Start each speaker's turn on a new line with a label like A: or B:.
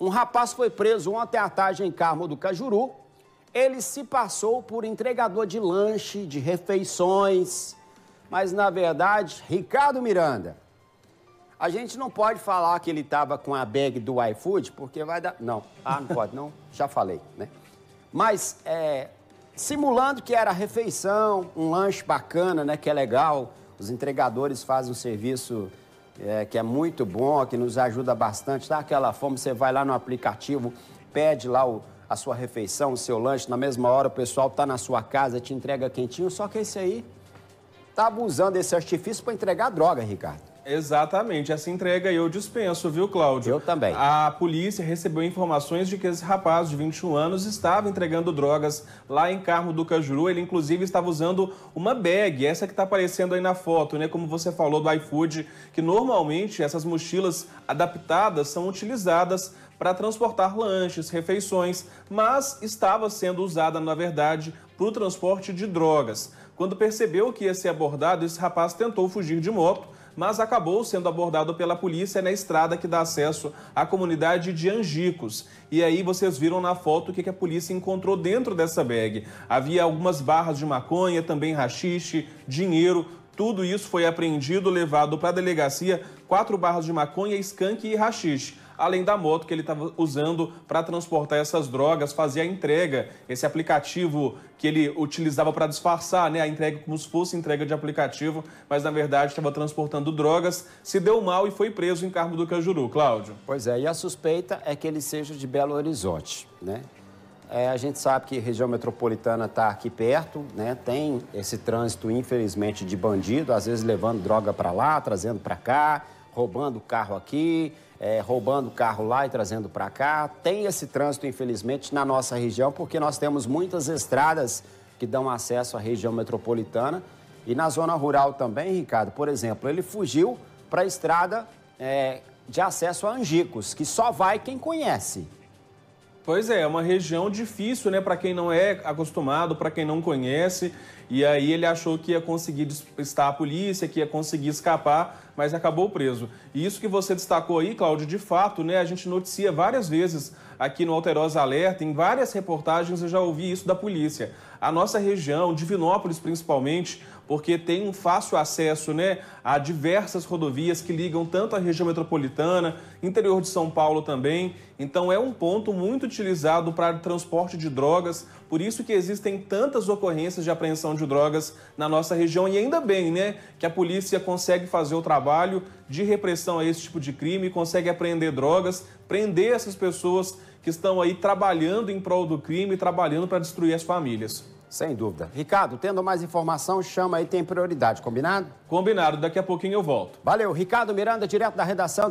A: Um rapaz foi preso ontem à tarde em Carmo do Cajuru. Ele se passou por entregador de lanche, de refeições, mas na verdade, Ricardo Miranda. A gente não pode falar que ele estava com a bag do iFood, porque vai dar. Não, ah, não pode, não, já falei, né? Mas é, simulando que era refeição, um lanche bacana, né? Que é legal, os entregadores fazem o serviço é, que é muito bom, que nos ajuda bastante. Tá aquela fome, você vai lá no aplicativo, pede lá o, a sua refeição, o seu lanche, na mesma hora o pessoal tá na sua casa, te entrega quentinho, só que esse aí tá abusando desse artifício para entregar droga, Ricardo.
B: Exatamente, essa entrega eu dispenso, viu, Cláudio? Eu também. A polícia recebeu informações de que esse rapaz de 21 anos estava entregando drogas lá em Carmo do Cajuru. Ele, inclusive, estava usando uma bag, essa que está aparecendo aí na foto, né? Como você falou do iFood, que normalmente essas mochilas adaptadas são utilizadas para transportar lanches, refeições, mas estava sendo usada, na verdade, para o transporte de drogas. Quando percebeu que ia ser abordado, esse rapaz tentou fugir de moto mas acabou sendo abordado pela polícia na estrada que dá acesso à comunidade de Angicos. E aí vocês viram na foto o que a polícia encontrou dentro dessa bag. Havia algumas barras de maconha, também rachixe, dinheiro, tudo isso foi apreendido, levado para a delegacia, quatro barras de maconha, skunk e rachixe além da moto que ele estava usando para transportar essas drogas, fazer a entrega. Esse aplicativo que ele utilizava para disfarçar né, a entrega como se fosse entrega de aplicativo, mas na verdade estava transportando drogas, se deu mal e foi preso em Carmo do Cajuru. Cláudio. Pois é, e a suspeita é
A: que ele seja de Belo Horizonte, né? É, a gente sabe que a região metropolitana está aqui perto, né? Tem esse trânsito, infelizmente, de bandido, às vezes levando droga para lá, trazendo para cá, roubando carro aqui, é, roubando carro lá e trazendo para cá. Tem esse trânsito, infelizmente, na nossa região, porque nós temos muitas estradas que dão acesso à região metropolitana e na zona rural também, Ricardo. Por exemplo, ele fugiu para a estrada é, de acesso a Angicos, que só vai quem conhece.
B: Pois é, é uma região difícil, né, para quem não é acostumado, para quem não conhece. E aí ele achou que ia conseguir estar a polícia, que ia conseguir escapar, mas acabou preso. E isso que você destacou aí, Cláudio, de fato, né, a gente noticia várias vezes aqui no Alterosa Alerta, em várias reportagens eu já ouvi isso da polícia. A nossa região, Divinópolis principalmente, porque tem um fácil acesso né, a diversas rodovias que ligam tanto a região metropolitana, interior de São Paulo também. Então é um ponto muito utilizado para transporte de drogas, por isso que existem tantas ocorrências de apreensão de drogas na nossa região. E ainda bem né, que a polícia consegue fazer o trabalho de repressão a esse tipo de crime, consegue apreender drogas, prender essas pessoas que estão aí trabalhando em prol do crime, trabalhando para destruir as famílias. Sem dúvida. Ricardo, tendo mais informação, chama aí, tem prioridade, combinado? Combinado, daqui a pouquinho
A: eu volto. Valeu, Ricardo Miranda, direto da redação.